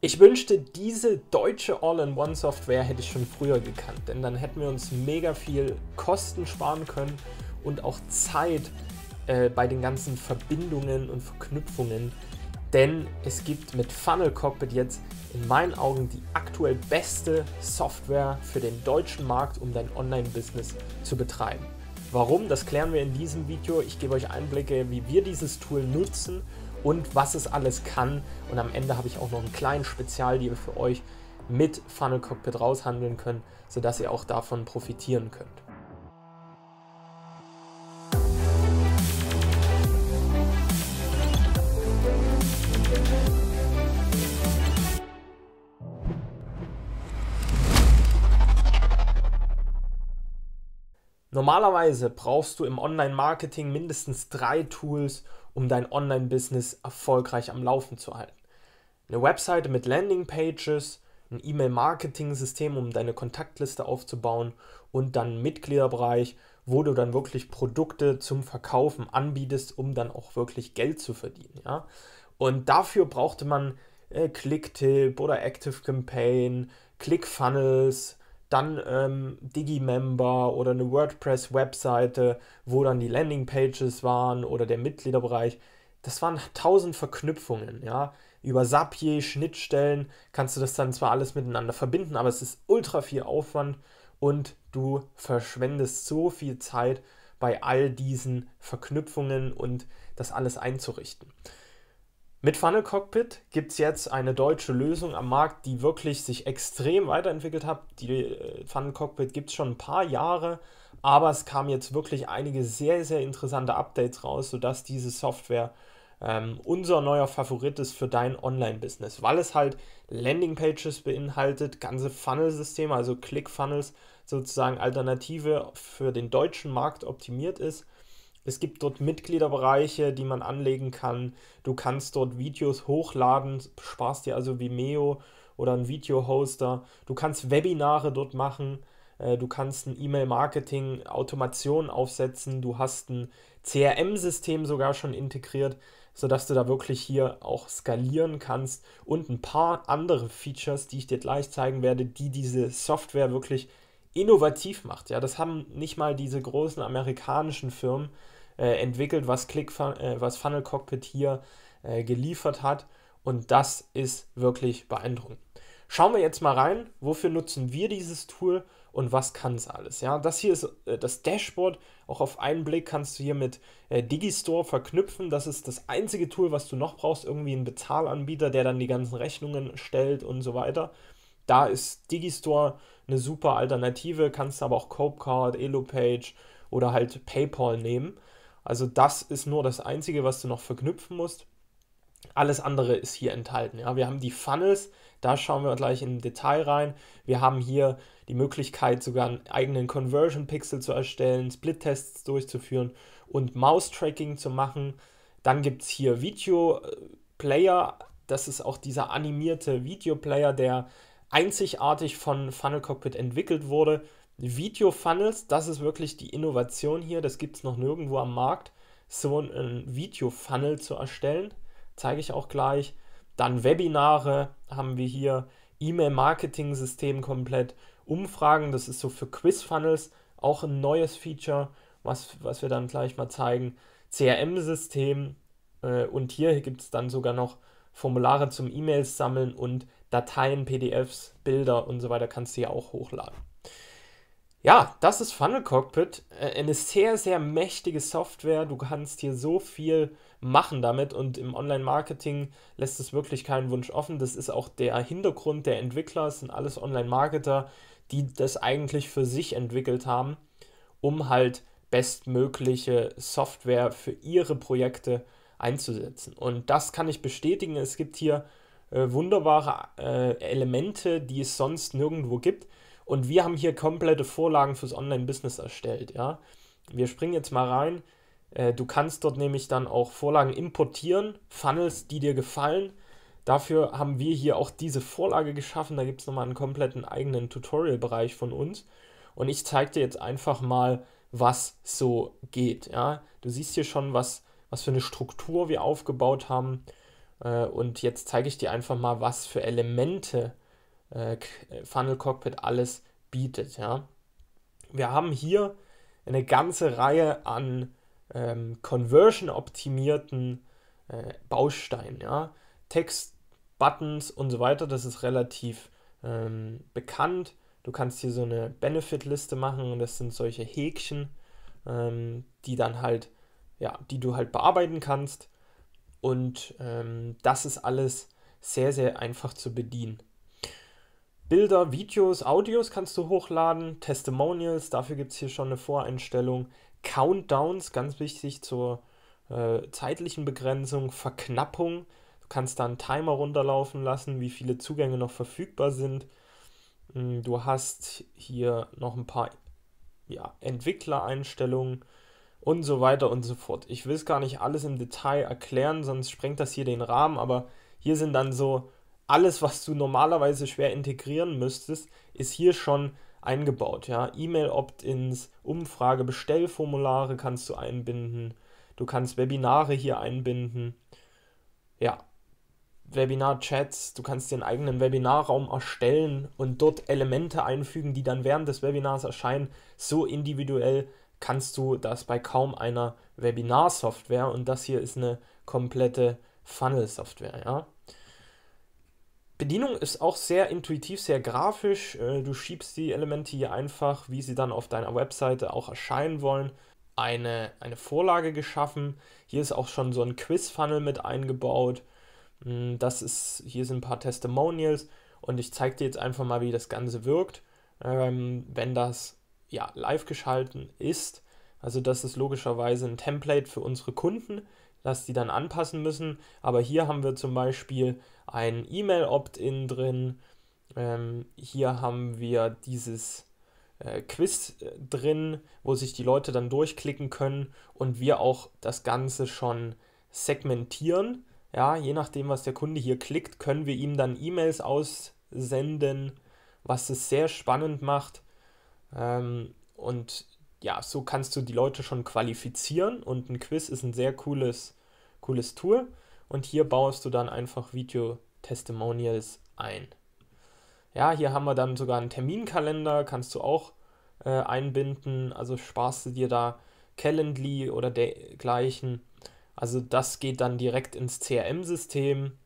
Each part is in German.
Ich wünschte, diese deutsche All-in-One-Software hätte ich schon früher gekannt, denn dann hätten wir uns mega viel Kosten sparen können und auch Zeit äh, bei den ganzen Verbindungen und Verknüpfungen. Denn es gibt mit Funnel Cockpit jetzt in meinen Augen die aktuell beste Software für den deutschen Markt, um dein Online-Business zu betreiben. Warum? Das klären wir in diesem Video. Ich gebe euch Einblicke, wie wir dieses Tool nutzen und was es alles kann. Und am Ende habe ich auch noch einen kleinen Spezialdeal für euch mit Funnel Cockpit raushandeln können, sodass ihr auch davon profitieren könnt. Normalerweise brauchst du im Online-Marketing mindestens drei Tools, um dein Online-Business erfolgreich am Laufen zu halten. Eine Webseite mit Landing-Pages, ein E-Mail-Marketing-System, um deine Kontaktliste aufzubauen und dann einen Mitgliederbereich, wo du dann wirklich Produkte zum Verkaufen anbietest, um dann auch wirklich Geld zu verdienen. Ja? Und dafür brauchte man äh, Clicktip oder Active Campaign, ClickFunnels, dann ähm, Digimember oder eine WordPress-Webseite, wo dann die Landingpages waren oder der Mitgliederbereich. Das waren tausend Verknüpfungen, ja. Über Zapier, Schnittstellen kannst du das dann zwar alles miteinander verbinden, aber es ist ultra viel Aufwand und du verschwendest so viel Zeit bei all diesen Verknüpfungen und das alles einzurichten. Mit Funnel Cockpit gibt es jetzt eine deutsche Lösung am Markt, die wirklich sich extrem weiterentwickelt hat. Die äh, Funnel Cockpit gibt es schon ein paar Jahre, aber es kamen jetzt wirklich einige sehr, sehr interessante Updates raus, sodass diese Software ähm, unser neuer Favorit ist für dein Online-Business, weil es halt Landingpages beinhaltet, ganze Funnel-Systeme, also Click-Funnels sozusagen Alternative für den deutschen Markt optimiert ist es gibt dort Mitgliederbereiche, die man anlegen kann. Du kannst dort Videos hochladen, sparst dir also Vimeo oder einen Video-Hoster. Du kannst Webinare dort machen. Äh, du kannst ein E-Mail-Marketing-Automation aufsetzen. Du hast ein CRM-System sogar schon integriert, sodass du da wirklich hier auch skalieren kannst. Und ein paar andere Features, die ich dir gleich zeigen werde, die diese Software wirklich innovativ macht. Ja, das haben nicht mal diese großen amerikanischen Firmen, äh, entwickelt, was, Click, äh, was Funnel Cockpit hier äh, geliefert hat. Und das ist wirklich beeindruckend. Schauen wir jetzt mal rein, wofür nutzen wir dieses Tool und was kann es alles. Ja, das hier ist äh, das Dashboard. Auch auf einen Blick kannst du hier mit äh, Digistore verknüpfen. Das ist das einzige Tool, was du noch brauchst. Irgendwie ein Bezahlanbieter, der dann die ganzen Rechnungen stellt und so weiter. Da ist Digistore eine super Alternative. Kannst aber auch Copecard, Elopage oder halt PayPal nehmen. Also das ist nur das Einzige, was du noch verknüpfen musst. Alles andere ist hier enthalten. Ja. Wir haben die Funnels, da schauen wir gleich im Detail rein. Wir haben hier die Möglichkeit, sogar einen eigenen Conversion Pixel zu erstellen, Split-Tests durchzuführen und Mouse-Tracking zu machen. Dann gibt es hier Video-Player. Das ist auch dieser animierte Video-Player, der einzigartig von Funnel Cockpit entwickelt wurde Video-Funnels, das ist wirklich die Innovation hier, das gibt es noch nirgendwo am Markt, so ein Video-Funnel zu erstellen, zeige ich auch gleich. Dann Webinare haben wir hier, E-Mail-Marketing-System komplett, Umfragen, das ist so für Quiz-Funnels auch ein neues Feature, was, was wir dann gleich mal zeigen, CRM-System äh, und hier gibt es dann sogar noch Formulare zum E-Mails sammeln und Dateien, PDFs, Bilder und so weiter kannst du ja auch hochladen. Ja, das ist Funnel Cockpit. Äh, eine sehr, sehr mächtige Software. Du kannst hier so viel machen damit und im Online-Marketing lässt es wirklich keinen Wunsch offen. Das ist auch der Hintergrund der Entwickler. Es sind alles Online-Marketer, die das eigentlich für sich entwickelt haben, um halt bestmögliche Software für ihre Projekte einzusetzen. Und das kann ich bestätigen. Es gibt hier äh, wunderbare äh, Elemente, die es sonst nirgendwo gibt. Und wir haben hier komplette Vorlagen fürs Online-Business erstellt, ja. Wir springen jetzt mal rein. Äh, du kannst dort nämlich dann auch Vorlagen importieren, Funnels, die dir gefallen. Dafür haben wir hier auch diese Vorlage geschaffen. Da gibt es nochmal einen kompletten eigenen Tutorial-Bereich von uns. Und ich zeige dir jetzt einfach mal, was so geht. Ja? Du siehst hier schon, was, was für eine Struktur wir aufgebaut haben. Äh, und jetzt zeige ich dir einfach mal, was für Elemente äh, äh, Funnel Cockpit alles bietet. Ja. Wir haben hier eine ganze Reihe an ähm, Conversion-optimierten äh, Bausteinen, ja. Text, Buttons und so weiter, das ist relativ ähm, bekannt. Du kannst hier so eine Benefit-Liste machen und das sind solche Häkchen, ähm, die dann halt, ja, die du halt bearbeiten kannst. Und ähm, das ist alles sehr, sehr einfach zu bedienen. Bilder, Videos, Audios kannst du hochladen, Testimonials, dafür gibt es hier schon eine Voreinstellung, Countdowns, ganz wichtig zur äh, zeitlichen Begrenzung, Verknappung, du kannst da einen Timer runterlaufen lassen, wie viele Zugänge noch verfügbar sind. Hm, du hast hier noch ein paar ja, Entwicklereinstellungen und so weiter und so fort. Ich will es gar nicht alles im Detail erklären, sonst sprengt das hier den Rahmen, aber hier sind dann so alles, was du normalerweise schwer integrieren müsstest, ist hier schon eingebaut. Ja? E-Mail-Opt-ins, Umfrage, Bestellformulare kannst du einbinden. Du kannst Webinare hier einbinden. Ja, Webinar-Chats, du kannst den eigenen Webinarraum erstellen und dort Elemente einfügen, die dann während des Webinars erscheinen. So individuell kannst du das bei kaum einer Webinar-Software und das hier ist eine komplette Funnel-Software. Ja? Bedienung ist auch sehr intuitiv, sehr grafisch. Äh, du schiebst die Elemente hier einfach, wie sie dann auf deiner Webseite auch erscheinen wollen, eine, eine Vorlage geschaffen. Hier ist auch schon so ein Quiz-Funnel mit eingebaut. Hm, das ist, hier sind ein paar Testimonials und ich zeige dir jetzt einfach mal, wie das Ganze wirkt, ähm, wenn das ja, live geschalten ist. Also das ist logischerweise ein Template für unsere Kunden, dass sie dann anpassen müssen. Aber hier haben wir zum Beispiel ein E-Mail-Opt-in drin. Ähm, hier haben wir dieses äh, Quiz äh, drin, wo sich die Leute dann durchklicken können und wir auch das Ganze schon segmentieren. Ja, je nachdem, was der Kunde hier klickt, können wir ihm dann E-Mails aussenden, was es sehr spannend macht. Ähm, und ja, so kannst du die Leute schon qualifizieren und ein Quiz ist ein sehr cooles, cooles Tool. Und hier baust du dann einfach Video-Testimonials ein. Ja, hier haben wir dann sogar einen Terminkalender, kannst du auch äh, einbinden. Also sparst du dir da Calendly oder dergleichen. Also das geht dann direkt ins CRM-System,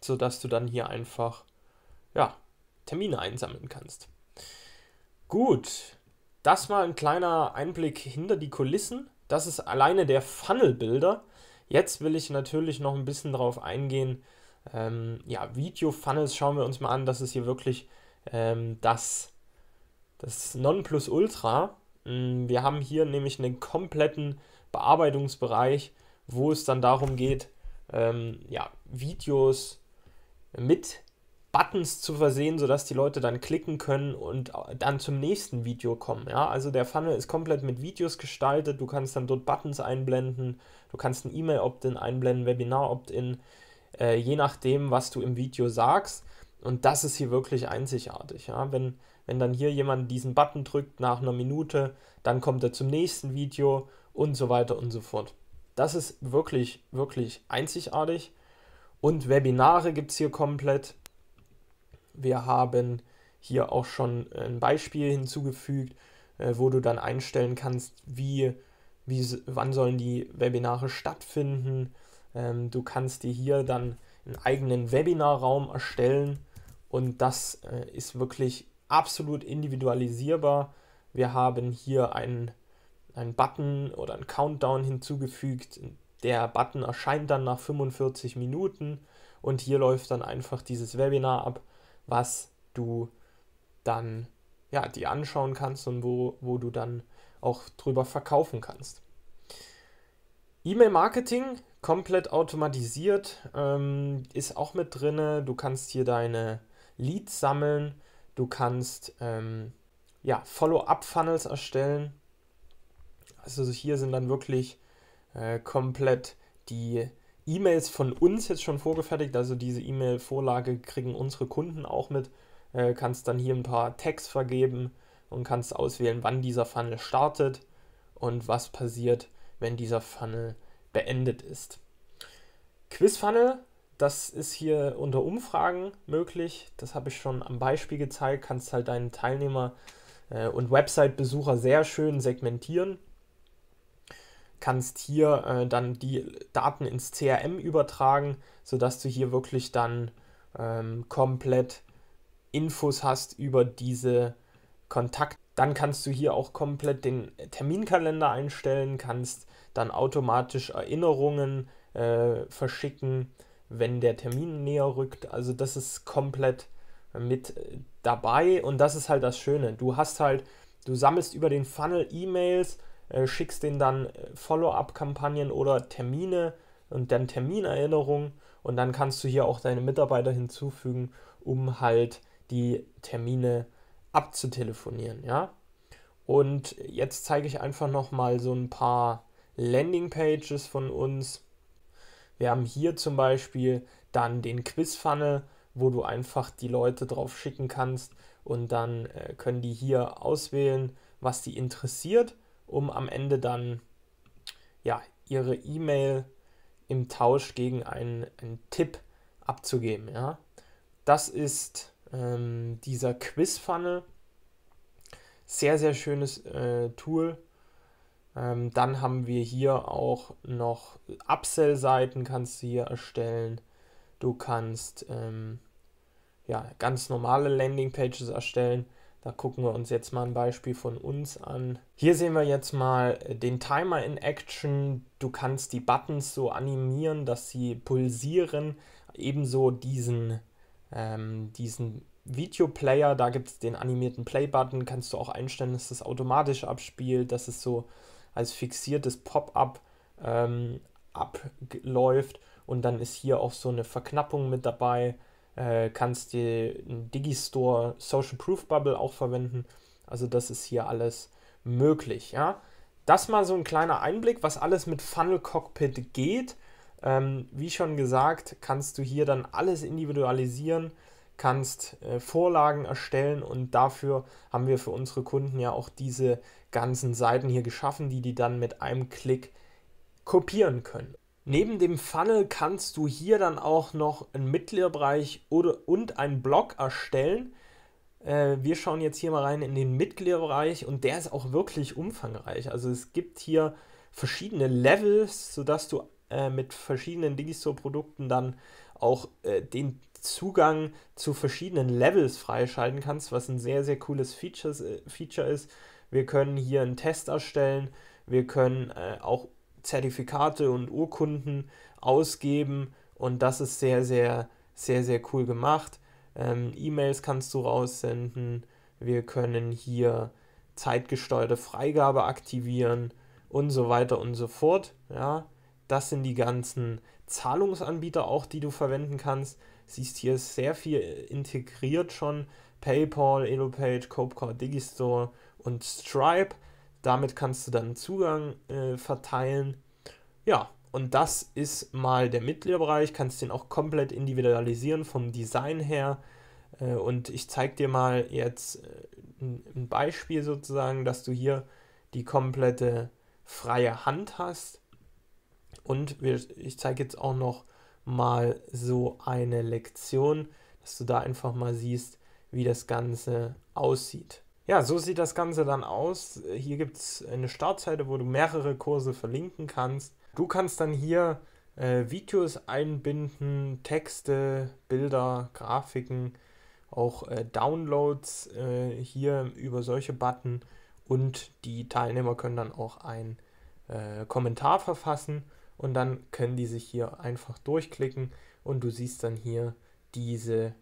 sodass du dann hier einfach ja, Termine einsammeln kannst. Gut, das mal ein kleiner Einblick hinter die Kulissen. Das ist alleine der Funnel-Bilder. Jetzt will ich natürlich noch ein bisschen darauf eingehen. Ähm, ja, Video-Funnels schauen wir uns mal an. Das ist hier wirklich ähm, das, das Nonplusultra. Mm, wir haben hier nämlich einen kompletten Bearbeitungsbereich, wo es dann darum geht, ähm, ja, Videos mit Buttons zu versehen, sodass die Leute dann klicken können und dann zum nächsten Video kommen. Ja? Also der Funnel ist komplett mit Videos gestaltet, du kannst dann dort Buttons einblenden, du kannst ein E-Mail-Opt-in einblenden, Webinar-Opt-in, äh, je nachdem, was du im Video sagst. Und das ist hier wirklich einzigartig. Ja? Wenn, wenn dann hier jemand diesen Button drückt nach einer Minute, dann kommt er zum nächsten Video und so weiter und so fort. Das ist wirklich, wirklich einzigartig. Und Webinare gibt es hier komplett. Wir haben hier auch schon ein Beispiel hinzugefügt, äh, wo du dann einstellen kannst, wie, wie, wann sollen die Webinare stattfinden. Ähm, du kannst dir hier dann einen eigenen Webinarraum erstellen und das äh, ist wirklich absolut individualisierbar. Wir haben hier einen, einen Button oder einen Countdown hinzugefügt. Der Button erscheint dann nach 45 Minuten und hier läuft dann einfach dieses Webinar ab was du dann ja, die anschauen kannst und wo, wo du dann auch drüber verkaufen kannst. E-Mail-Marketing komplett automatisiert ähm, ist auch mit drin. Du kannst hier deine Leads sammeln, du kannst ähm, ja, Follow-up-Funnels erstellen. Also hier sind dann wirklich äh, komplett die E-Mails von uns jetzt schon vorgefertigt, also diese E-Mail-Vorlage kriegen unsere Kunden auch mit. Äh, kannst dann hier ein paar Tags vergeben und kannst auswählen, wann dieser Funnel startet und was passiert, wenn dieser Funnel beendet ist. Quiz-Funnel, das ist hier unter Umfragen möglich. Das habe ich schon am Beispiel gezeigt. Kannst halt deinen Teilnehmer äh, und Website-Besucher sehr schön segmentieren kannst hier äh, dann die Daten ins CRM übertragen, sodass du hier wirklich dann ähm, komplett Infos hast über diese Kontakte. Dann kannst du hier auch komplett den Terminkalender einstellen, kannst dann automatisch Erinnerungen äh, verschicken, wenn der Termin näher rückt. Also das ist komplett mit dabei und das ist halt das Schöne. Du hast halt, du sammelst über den Funnel E-Mails, äh, schickst denen dann äh, Follow-up-Kampagnen oder Termine und dann Terminerinnerungen und dann kannst du hier auch deine Mitarbeiter hinzufügen, um halt die Termine abzutelefonieren, ja. Und jetzt zeige ich einfach nochmal so ein paar Landingpages von uns. Wir haben hier zum Beispiel dann den Quiz-Funnel, wo du einfach die Leute drauf schicken kannst und dann äh, können die hier auswählen, was die interessiert um am Ende dann ja, ihre E-Mail im Tausch gegen einen, einen Tipp abzugeben. Ja? Das ist ähm, dieser Quiz-Funnel. Sehr, sehr schönes äh, Tool. Ähm, dann haben wir hier auch noch Upsell-Seiten, kannst du hier erstellen. Du kannst ähm, ja, ganz normale Landing-Pages erstellen. Da gucken wir uns jetzt mal ein Beispiel von uns an. Hier sehen wir jetzt mal den Timer in Action. Du kannst die Buttons so animieren, dass sie pulsieren. Ebenso diesen, ähm, diesen Videoplayer, da gibt es den animierten Play-Button, kannst du auch einstellen, dass das automatisch abspielt, dass es so als fixiertes Pop-up ähm, abläuft. Und dann ist hier auch so eine Verknappung mit dabei. Äh, kannst du die Digistore Social Proof Bubble auch verwenden. Also das ist hier alles möglich. Ja? Das mal so ein kleiner Einblick, was alles mit Funnel Cockpit geht. Ähm, wie schon gesagt, kannst du hier dann alles individualisieren, kannst äh, Vorlagen erstellen und dafür haben wir für unsere Kunden ja auch diese ganzen Seiten hier geschaffen, die die dann mit einem Klick kopieren können. Neben dem Funnel kannst du hier dann auch noch einen Mitgliederbereich oder, und einen Blog erstellen. Äh, wir schauen jetzt hier mal rein in den Mitgliederbereich und der ist auch wirklich umfangreich. Also es gibt hier verschiedene Levels, sodass du äh, mit verschiedenen Digistore-Produkten dann auch äh, den Zugang zu verschiedenen Levels freischalten kannst, was ein sehr, sehr cooles Features, äh, Feature ist. Wir können hier einen Test erstellen. Wir können äh, auch Zertifikate und Urkunden ausgeben und das ist sehr, sehr, sehr, sehr cool gemacht. Ähm, E-Mails kannst du raussenden, wir können hier zeitgesteuerte Freigabe aktivieren und so weiter und so fort. Ja, das sind die ganzen Zahlungsanbieter auch, die du verwenden kannst. Siehst hier ist sehr viel integriert schon. PayPal, EloPage, Copecard, Digistore und Stripe. Damit kannst du dann Zugang äh, verteilen. Ja, und das ist mal der Mitgliederbereich. Kannst den auch komplett individualisieren vom Design her. Äh, und ich zeige dir mal jetzt äh, ein Beispiel sozusagen, dass du hier die komplette freie Hand hast. Und wir, ich zeige jetzt auch noch mal so eine Lektion, dass du da einfach mal siehst, wie das Ganze aussieht. Ja, so sieht das Ganze dann aus. Hier gibt es eine Startseite, wo du mehrere Kurse verlinken kannst. Du kannst dann hier äh, Videos einbinden, Texte, Bilder, Grafiken, auch äh, Downloads äh, hier über solche Button und die Teilnehmer können dann auch einen äh, Kommentar verfassen und dann können die sich hier einfach durchklicken und du siehst dann hier diese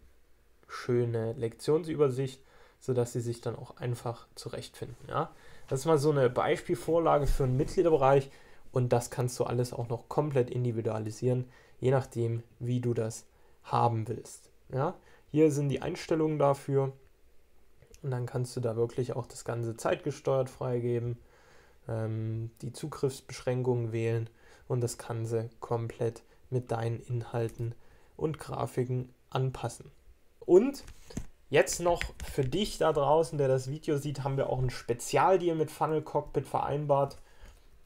schöne Lektionsübersicht sodass sie sich dann auch einfach zurechtfinden. Ja? Das ist mal so eine Beispielvorlage für einen Mitgliederbereich und das kannst du alles auch noch komplett individualisieren, je nachdem, wie du das haben willst. Ja? Hier sind die Einstellungen dafür und dann kannst du da wirklich auch das Ganze zeitgesteuert freigeben, ähm, die Zugriffsbeschränkungen wählen und das Ganze komplett mit deinen Inhalten und Grafiken anpassen. Und Jetzt noch für dich da draußen, der das Video sieht, haben wir auch ein Spezialdeal mit Funnel Cockpit vereinbart.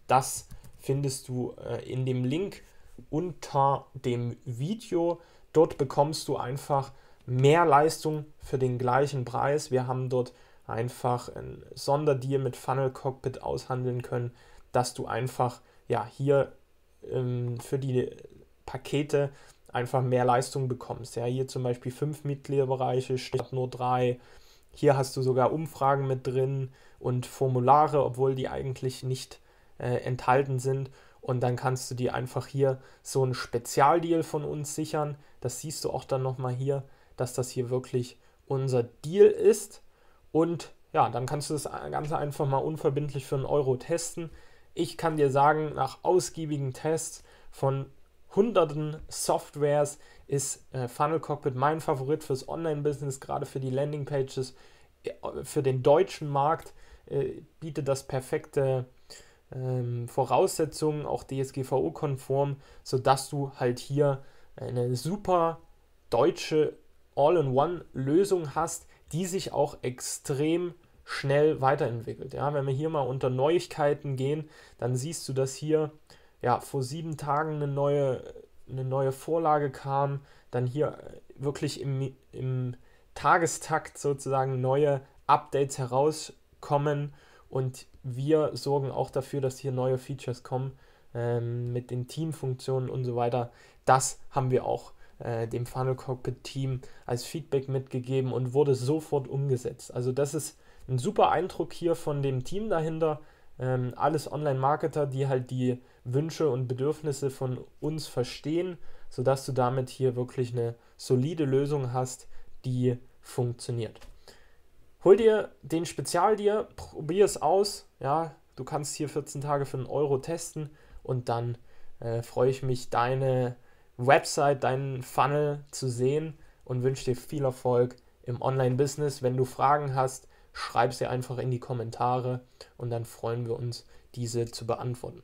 Das findest du äh, in dem Link unter dem Video. Dort bekommst du einfach mehr Leistung für den gleichen Preis. Wir haben dort einfach ein Sonderdeal mit Funnel Cockpit aushandeln können, dass du einfach ja hier ähm, für die Pakete einfach mehr Leistung bekommst. Ja, hier zum Beispiel fünf Mitgliederbereiche statt nur drei. Hier hast du sogar Umfragen mit drin und Formulare, obwohl die eigentlich nicht äh, enthalten sind. Und dann kannst du dir einfach hier so einen Spezialdeal von uns sichern. Das siehst du auch dann nochmal hier, dass das hier wirklich unser Deal ist. Und ja, dann kannst du das Ganze einfach mal unverbindlich für einen Euro testen. Ich kann dir sagen, nach ausgiebigen Tests von hunderten Softwares ist äh, Funnel Cockpit mein Favorit fürs Online-Business, gerade für die Landingpages, äh, für den deutschen Markt äh, bietet das perfekte ähm, Voraussetzungen, auch DSGVO-konform, sodass du halt hier eine super deutsche All-in-One-Lösung hast, die sich auch extrem schnell weiterentwickelt. Ja, wenn wir hier mal unter Neuigkeiten gehen, dann siehst du, dass hier ja, vor sieben Tagen eine neue, eine neue Vorlage kam, dann hier äh, wirklich im, im Tagestakt sozusagen neue Updates herauskommen und wir sorgen auch dafür, dass hier neue Features kommen ähm, mit den Teamfunktionen und so weiter. Das haben wir auch äh, dem Funnel Cockpit Team als Feedback mitgegeben und wurde sofort umgesetzt. Also das ist ein super Eindruck hier von dem Team dahinter, ähm, alles Online-Marketer, die halt die Wünsche und Bedürfnisse von uns verstehen, sodass du damit hier wirklich eine solide Lösung hast, die funktioniert. Hol dir den Spezialdeal, probier es aus. Ja, du kannst hier 14 Tage für einen Euro testen und dann äh, freue ich mich, deine Website, deinen Funnel zu sehen und wünsche dir viel Erfolg im Online-Business. Wenn du Fragen hast, schreib sie einfach in die Kommentare und dann freuen wir uns, diese zu beantworten.